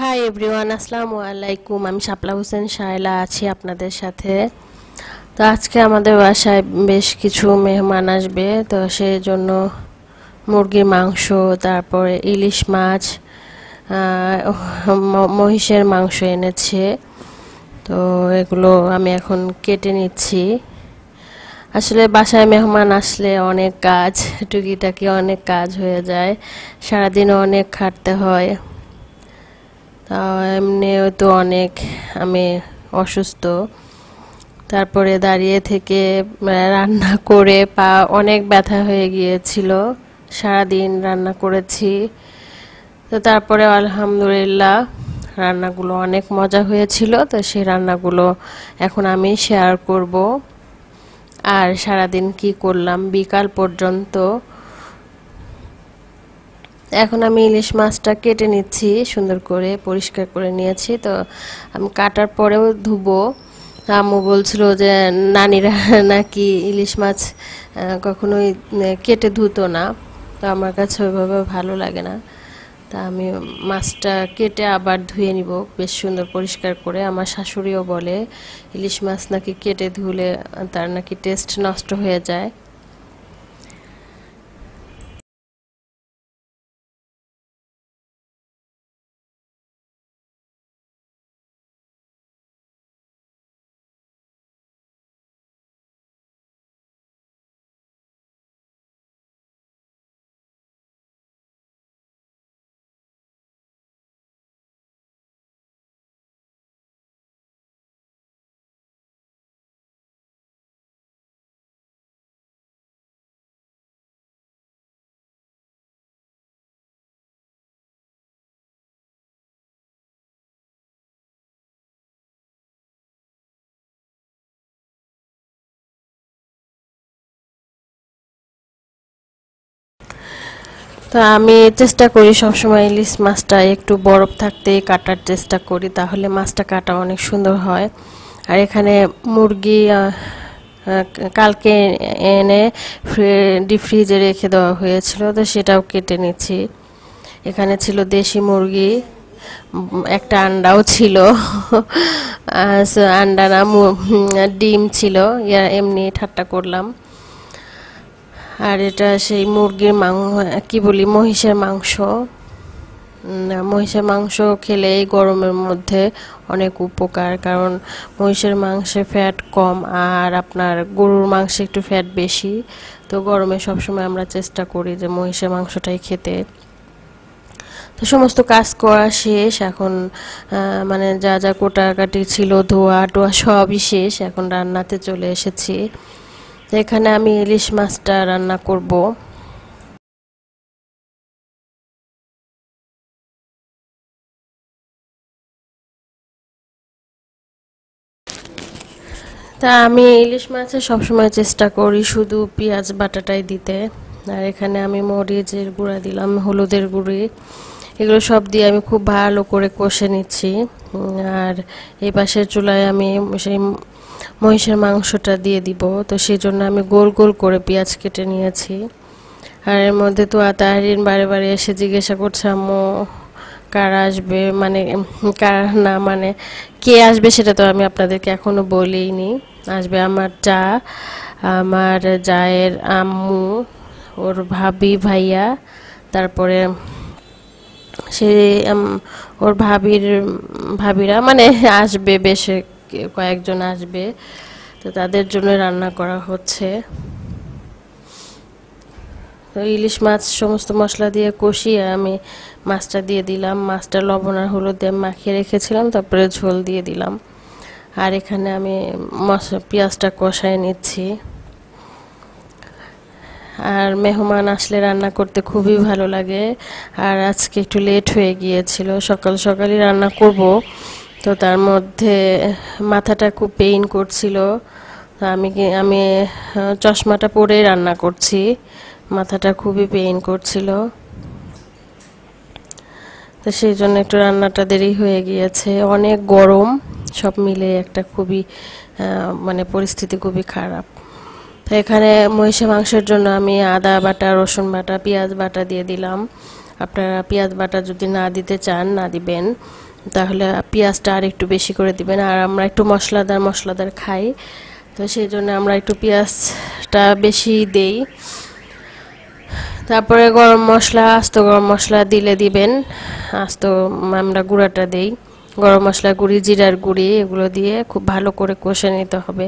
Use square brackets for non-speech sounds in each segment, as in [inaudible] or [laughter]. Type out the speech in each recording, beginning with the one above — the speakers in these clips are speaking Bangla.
হাই এভরিওয়ান আসসালামু আলাইকুম আমি শাপলা হোসেন শায়লা আছি আপনাদের সাথে তো আজকে আমাদের বাসায় বেশ কিছু মেহমান আসবে তো সেই জন্য মুরগির মাংস তারপরে ইলিশ মাছ মহিষের মাংস এনেছে তো এগুলো আমি এখন কেটে নিচ্ছি আসলে বাসায় মেহমান আসলে অনেক কাজ টুকিটাকি অনেক কাজ হয়ে যায় সারাদিন অনেক খাটতে হয় এমনিও তো অনেক আমি অসুস্থ তারপরে দাঁড়িয়ে থেকে রান্না করে পা অনেক ব্যথা হয়ে গিয়েছিল সারাদিন রান্না করেছি তো তারপরে আলহামদুলিল্লাহ রান্নাগুলো অনেক মজা হয়েছিল তো সেই রান্নাগুলো এখন আমি শেয়ার করব আর সারাদিন কি করলাম বিকাল পর্যন্ত এখন আমি ইলিশ মাছটা কেটে নিচ্ছি সুন্দর করে পরিষ্কার করে নিয়েছি তো আমি কাটার পরেও ধুবো আম্মু বলছিল যে নানিরা নাকি ইলিশ মাছ কখনোই কেটে ধুতো না তো আমার কাছে ওইভাবে ভালো লাগে না তা আমি মাছটা কেটে আবার ধুয়ে নিব বেশ সুন্দর পরিষ্কার করে আমার শাশুড়িও বলে ইলিশ মাছ নাকি কেটে ধুলে তার নাকি টেস্ট নষ্ট হয়ে যায় তো আমি চেষ্টা করি সবসময় ইলিশ মাছটা একটু বরফ থাকতে কাটার চেষ্টা করি তাহলে মাছটা কাটা অনেক সুন্দর হয় আর এখানে মুরগি কালকে এনে ডিপ ফ্রিজে রেখে দেওয়া হয়েছিল তো সেটাও কেটে নিচ্ছি এখানে ছিল দেশি মুরগি একটা আন্ডাও ছিল আন্ডা না ডিম ছিল এমনি ঠাট্টা করলাম আর এটা সেই মুরগির মাংস কি বলি মহিষের মাংস মহিষের মাংস খেলে এই গরমের মধ্যে অনেক উপকার কারণ মহিষের মাংসে ফ্যাট কম আর আপনার গরুর মাংসে একটু ফ্যাট বেশি তো গরমে সবসময় আমরা চেষ্টা করি যে মহিষের মাংসটাই খেতে তো সমস্ত কাজ করা শেষ এখন মানে যা যা কোটাকাটি ছিল ধোয়া টোয়া সবই শেষ এখন রান্নাতে চলে এসেছি এখানে আমি ইলিশ মাছটা রান্না করব তা আমি ইলিশ মাছে সবসময় চেষ্টা করি শুধু পেঁয়াজ বাটাটাই দিতে আর এখানে আমি মরিচের গুঁড়া দিলাম হলুদের গুঁড়ি এগুলো সব দিয়ে আমি খুব ভালো করে কষে নিচ্ছি আর এই পাশের চুলায় আমি সেই মহিষের মাংসটা দিয়ে দিব তো সেই জন্য আমি গোল গোল করে পেঁয়াজ কেটে নিয়েছি আর এর মধ্যে তো তাহরিন বারে বারে এসে জিজ্ঞাসা করছে আম্মু কারা আসবে মানে কারা না মানে কে আসবে সেটা তো আমি আপনাদেরকে এখনও বলিনি আসবে আমার চা আমার জায়ের আম্মু ওর ভাবি ভাইয়া তারপরে সে ওর ভাবির ভাবিরা মানে আসবে বেশ কয়েকজন আসবে তো তাদের জন্য রান্না করা হচ্ছে তো ইলিশ মাছ সমস্ত মশলা দিয়ে কষিয়ে আমি মাছটা দিয়ে দিলাম মাছটা লবণ আর হলুদ দিয়ে মাখিয়ে রেখেছিলাম তারপরে ঝোল দিয়ে দিলাম আর এখানে আমি মশলা পেঁয়াজটা কষায় নিচ্ছি আর মেহমান আসলে রান্না করতে খুবই ভালো লাগে আর আজকে একটু লেট হয়ে গিয়েছিল সকাল সকালই রান্না করব তো তার মধ্যে মাথাটা খুব পেইন করছিল আমি আমি চশমাটা পরে রান্না করছি মাথাটা খুবই পেইন করছিল তো সেই জন্য একটু রান্নাটা দেরি হয়ে গিয়েছে অনেক গরম সব মিলে একটা খুবই মানে পরিস্থিতি খুবই খারাপ তো এখানে মহিষের মাংসের জন্য আমি আদা বাটা রসুন বাটা পেঁয়াজ বাটা দিয়ে দিলাম আপনারা পেঁয়াজ বাটা যদি না দিতে চান না দিবেন তাহলে পেঁয়াজটা আর একটু বেশি করে দিবেন আর আমরা একটু মশলাদার মশলাদার খাই তো সেই জন্য আমরা একটু পেঁয়াজটা বেশি দেই তারপরে গরম মশলা আস্ত গরম মশলা দিলে দিবেন আস্ত আমরা গুঁড়াটা দেই গরম মশলা গুঁড়ি জিরার গুঁড়ি এগুলো দিয়ে খুব ভালো করে কষে নিতে হবে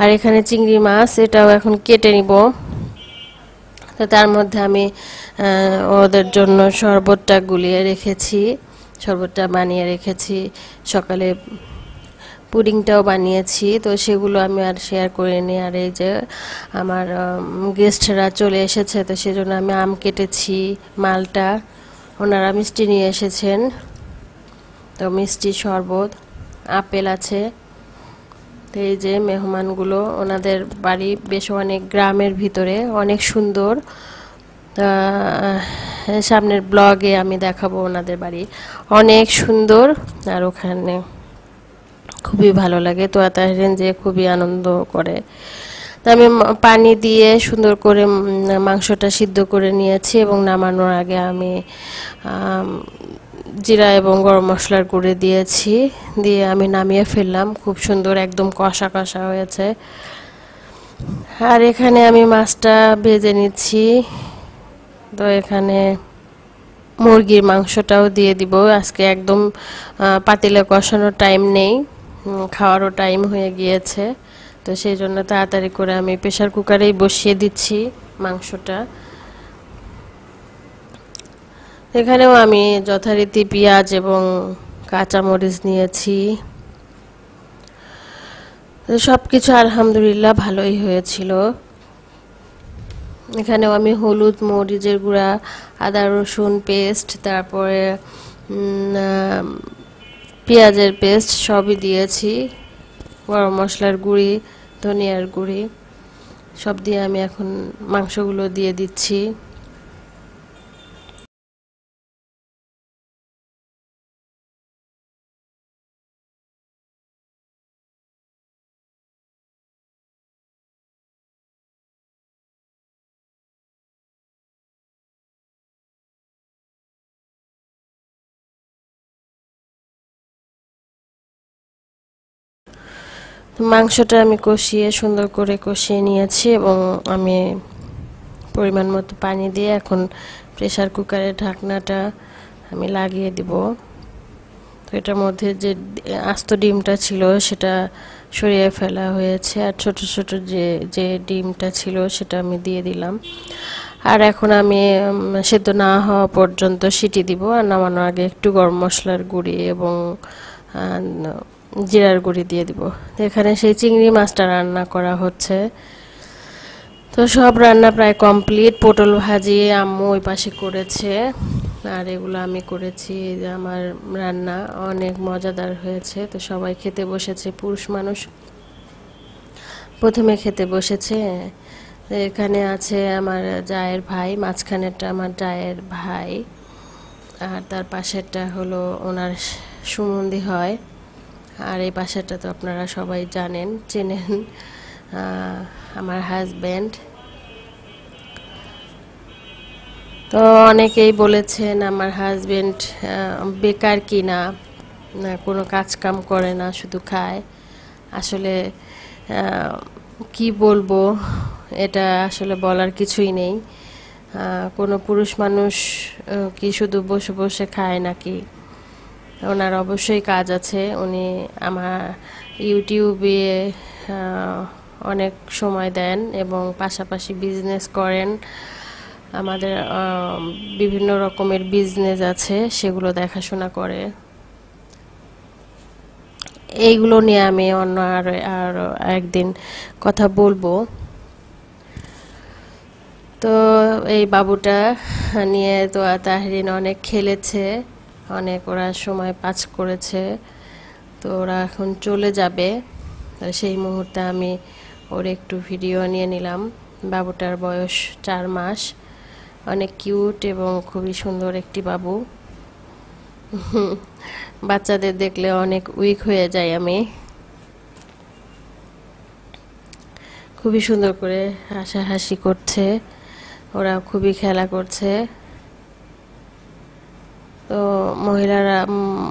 আর এখানে চিংড়ি মাছ এটাও এখন কেটে নিব তো তার মধ্যে আমি ওদের জন্য শরবতটা গুলিয়ে রেখেছি শরবতটা বানিয়ে রেখেছি সকালে পুডিংটাও বানিয়েছি তো সেগুলো আমি আর শেয়ার করে নিই আর এই যে আমার গেস্টরা চলে এসেছে তো সেজন্য আমি আম কেটেছি মালটা ওনারা মিষ্টি নিয়ে এসেছেন তো মিষ্টি শরবত আপেল আছে তো এই যে মেহমানগুলো ওনাদের বাড়ি বেশ অনেক গ্রামের ভিতরে অনেক সুন্দর সামনের ব্লগে আমি দেখাবো ওনাদের বাড়ি অনেক সুন্দর আর ওখানে খুবই ভালো লাগে তো তাহরেন যে খুবই আনন্দ করে আমি পানি দিয়ে সুন্দর করে মাংসটা সিদ্ধ করে নিয়েছি এবং নামানোর আগে আমি জিরা এবং গরম মশলার করে দিয়েছি দিয়ে আমি নামিয়ে ফেললাম খুব সুন্দর একদম কষা কষা হয়েছে আর এখানে আমি মাছটা ভেজে নিচ্ছি তো এখানে মুরগির মাংসটাও দিয়ে দিব আজকে একদম পাতিলে কষানোর টাইম নেই খাওয়ারও টাইম হয়ে গিয়েছে তো সেই জন্য তাড়াতাড়ি করে আমি প্রেশার কুকারেই বসিয়ে দিচ্ছি মাংসটা এখানেও আমি যথারীতি পেঁয়াজ এবং কাঁচামরিচ নিয়েছি সব কিছু আলহামদুলিল্লাহ ভালোই হয়েছিল এখানেও আমি হলুদ মরিচের গুঁড়া আদা রসুন পেস্ট তারপরে পেঁয়াজের পেস্ট সবই দিয়েছি গরম মশলার গুঁড়ি ধনিয়ার গুঁড়ি সব দিয়ে আমি এখন মাংসগুলো দিয়ে দিচ্ছি মাংসটা আমি কষিয়ে সুন্দর করে কষিয়ে নিয়েছি এবং আমি পরিমাণ মতো পানি দিয়ে এখন প্রেশার কুকারের ঢাকনাটা আমি লাগিয়ে দিব তো এটার মধ্যে যে আস্ত ডিমটা ছিল সেটা সরিয়ে ফেলা হয়েছে আর ছোট ছোট যে যে ডিমটা ছিল সেটা আমি দিয়ে দিলাম আর এখন আমি সেদ্ধ না হওয়া পর্যন্ত সিটি দিব আর নামানোর আগে একটু গরম মশলার গুঁড়ি এবং জিরার গুঁড়ি দিয়ে দিব তো এখানে সেই চিংড়ি মাছটা রান্না করা হচ্ছে তো সব রান্না প্রায় কমপ্লিট পটল ভাজি আম্মু ওই পাশে করেছে আর এগুলো আমি করেছি যে আমার রান্না অনেক মজাদার হয়েছে তো সবাই খেতে বসেছে পুরুষ মানুষ প্রথমে খেতে বসেছে এখানে আছে আমার জায়ের ভাই মাঝখানেরটা আমার জায়ের ভাই আর তার পাশেরটা হলো ওনার সুমন্দি হয় আর এই বাসাটা তো আপনারা সবাই জানেন চেনেন আমার হাজব্যান্ড তো অনেকেই বলেছেন আমার হাজব্যান্ড বেকার কি না কোনো কাজকাম করে না শুধু খায় আসলে কি বলবো এটা আসলে বলার কিছুই নেই কোনো পুরুষ মানুষ কি শুধু বসে বসে খায় নাকি ওনার অবশ্যই কাজ আছে উনি আমার ইউটিউবে অনেক সময় দেন এবং পাশাপাশি বিজনেস করেন আমাদের বিভিন্ন রকমের বিজনেস আছে সেগুলো দেখাশোনা করে এইগুলো নিয়ে আমি অন্য আর আর একদিন কথা বলবো তো এই বাবুটা নিয়ে তো তাহরিন অনেক খেলেছে অনেক ওরা সময় পাস করেছে তো ওরা এখন চলে যাবে সেই মুহূর্তে আমি ওর একটু ভিডিও নিয়ে নিলাম বাবুটার বয়স চার মাস অনেক কিউট এবং খুবই সুন্দর একটি বাবু [laughs] বাচ্চাদের দেখলে অনেক উইক হয়ে যায় আমি খুবই সুন্দর করে হাসাহাসি করছে ওরা খুবই খেলা করছে তো মহিলারা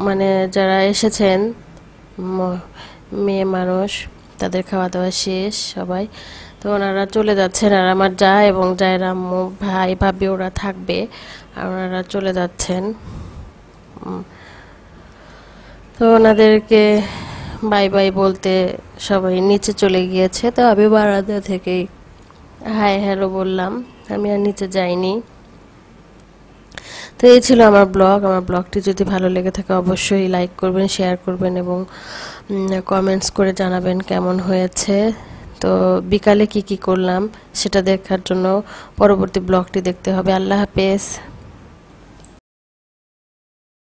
মানে যারা এসেছেন মেয়ে মানুষ তাদের খাওয়া দাওয়া শেষ সবাই তো ওনারা চলে যাচ্ছেন আর আমার যা এবং যায়ের আম্মু ভাই ভাবি ওরা থাকবে আর ওনারা চলে যাচ্ছেন তো ওনাদেরকে বাই বাই বলতে সবাই নিচে চলে গিয়েছে তো আমি বারাদা থেকেই হাই হ্যালো বললাম আমি আর নিচে যাইনি তো এই ছিল আমার ব্লগ আমার ব্লগটি যদি ভালো লেগে থাকে অবশ্যই লাইক করবেন শেয়ার করবেন এবং কমেন্টস করে জানাবেন কেমন হয়েছে তো বিকালে কি কি করলাম সেটা দেখার জন্য পরবর্তী ব্লগটি দেখতে হবে আল্লাহ হাফেজ